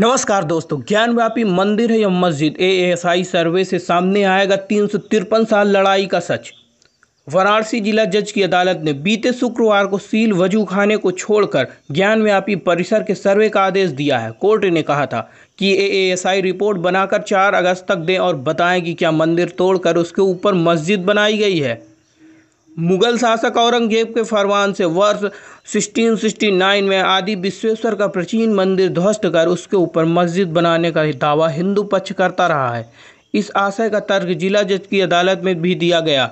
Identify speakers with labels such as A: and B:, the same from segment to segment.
A: नमस्कार दोस्तों ज्ञानव्यापी मंदिर है या मस्जिद ए एस आई सर्वे से सामने आएगा तीन सौ तिरपन साल लड़ाई का सच वाराणसी जिला जज की अदालत ने बीते शुक्रवार को सील वजू खाने को छोड़कर ज्ञानव्यापी परिसर के सर्वे का आदेश दिया है कोर्ट ने कहा था कि ए एस आई रिपोर्ट बनाकर 4 अगस्त तक दें और बताएं कि क्या मंदिर तोड़कर उसके ऊपर मस्जिद बनाई गई है मुगल शासक औरंगजेब के फरमान से वर्ष 1669 में आदि विश्वेश्वर का प्राचीन मंदिर ध्वस्त कर उसके ऊपर मस्जिद बनाने का दावा हिंदू पक्ष करता रहा है इस आशय का तर्क जिला जज की अदालत में भी दिया गया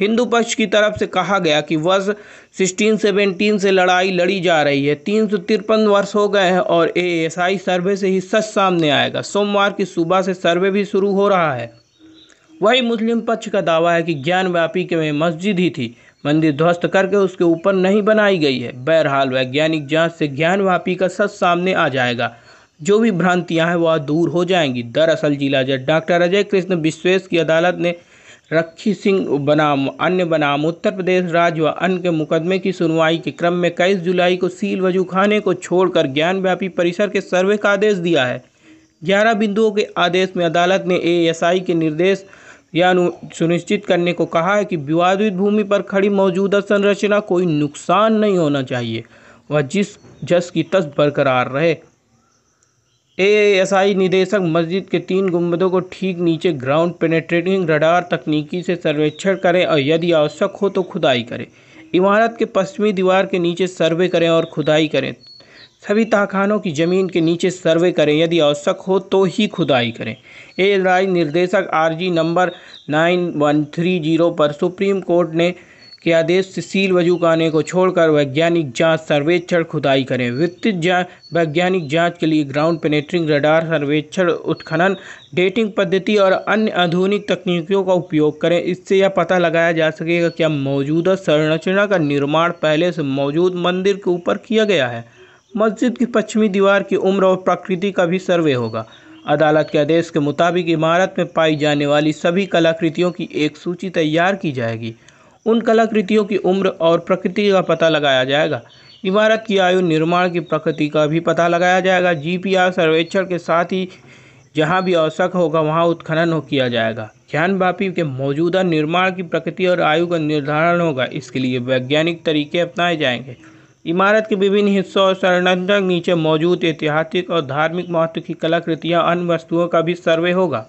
A: हिंदू पक्ष की तरफ से कहा गया कि वर्ष सिक्सटीन सेवनटीन से लड़ाई लड़ी जा रही है तीन सौ तिरपन वर्ष हो गए हैं और एएसआई सर्वे से ही सच सामने आएगा सोमवार की सुबह से सर्वे भी शुरू हो रहा है वही मुस्लिम पक्ष का दावा है कि ज्ञानव्यापी के में मस्जिद ही थी मंदिर ध्वस्त करके उसके ऊपर नहीं बनाई गई है बहरहाल वैज्ञानिक जांच से ज्ञान व्यापी का सच सामने आ जाएगा जो भी भ्रांतियां हैं वह दूर हो जाएंगी दरअसल जिला जज डॉक्टर अजय कृष्ण विश्वेश की अदालत ने रखी सिंह बनाम अन्य बनाम उत्तर प्रदेश राज्य व अन्य के मुकदमे की सुनवाई के क्रम में इक्कीस जुलाई को सील वजू खाने को छोड़कर ज्ञान व्यापी परिसर के सर्वे का आदेश दिया है ग्यारह बिंदुओं के आदेश में अदालत ने एएसआई के निर्देश यह सुनिश्चित करने को कहा है कि विवादित भूमि पर खड़ी मौजूदा संरचना कोई नुकसान नहीं होना चाहिए वह जिस जस की तस बरकरार रहे एएसआई निदेशक मस्जिद के तीन गुंबदों को ठीक नीचे ग्राउंड पेनेट्रेटिंग रडार तकनीकी से सर्वेक्षण करें और यदि आवश्यक हो तो खुदाई करें इमारत के पश्चिमी दीवार के नीचे सर्वे करें और खुदाई करें सभी तहखानों की ज़मीन के नीचे सर्वे करें यदि आवश्यक हो तो ही खुदाई करें ए राय निर्देशक RG number nine one three zero पर सुप्रीम कोर्ट ने के आदेश से सील वजूकाने को छोड़कर वैज्ञानिक जांच सर्वेक्षण खुदाई करें वित्तीय जांच वैज्ञानिक जांच के लिए ग्राउंड पेनेट्रिंग रडार सर्वेक्षण उत्खनन डेटिंग पद्धति और अन्य आधुनिक तकनीकियों का उपयोग करें इससे यह पता लगाया जा सकेगा क्या मौजूदा संरचना का निर्माण पहले से मौजूद मंदिर के ऊपर किया गया है मस्जिद की पश्चिमी दीवार की उम्र और प्रकृति का भी सर्वे होगा अदालत के आदेश के मुताबिक इमारत में पाई जाने वाली सभी कलाकृतियों की एक सूची तैयार की जाएगी उन कलाकृतियों की उम्र और प्रकृति का पता लगाया जाएगा इमारत की आयु निर्माण की प्रकृति का भी पता लगाया जाएगा जीपीआर सर्वेक्षण के साथ ही जहां भी आवश्यक होगा वहां उत्खनन हो किया जाएगा ज्ञान बापी के मौजूदा निर्माण की प्रकृति और आयु का निर्धारण होगा इसके लिए वैज्ञानिक तरीके अपनाए जाएंगे इमारत के विभिन्न हिस्सों और संरचना नीचे मौजूद ऐतिहासिक और धार्मिक महत्व की कलाकृतियाँ अन्य वस्तुओं का भी सर्वे होगा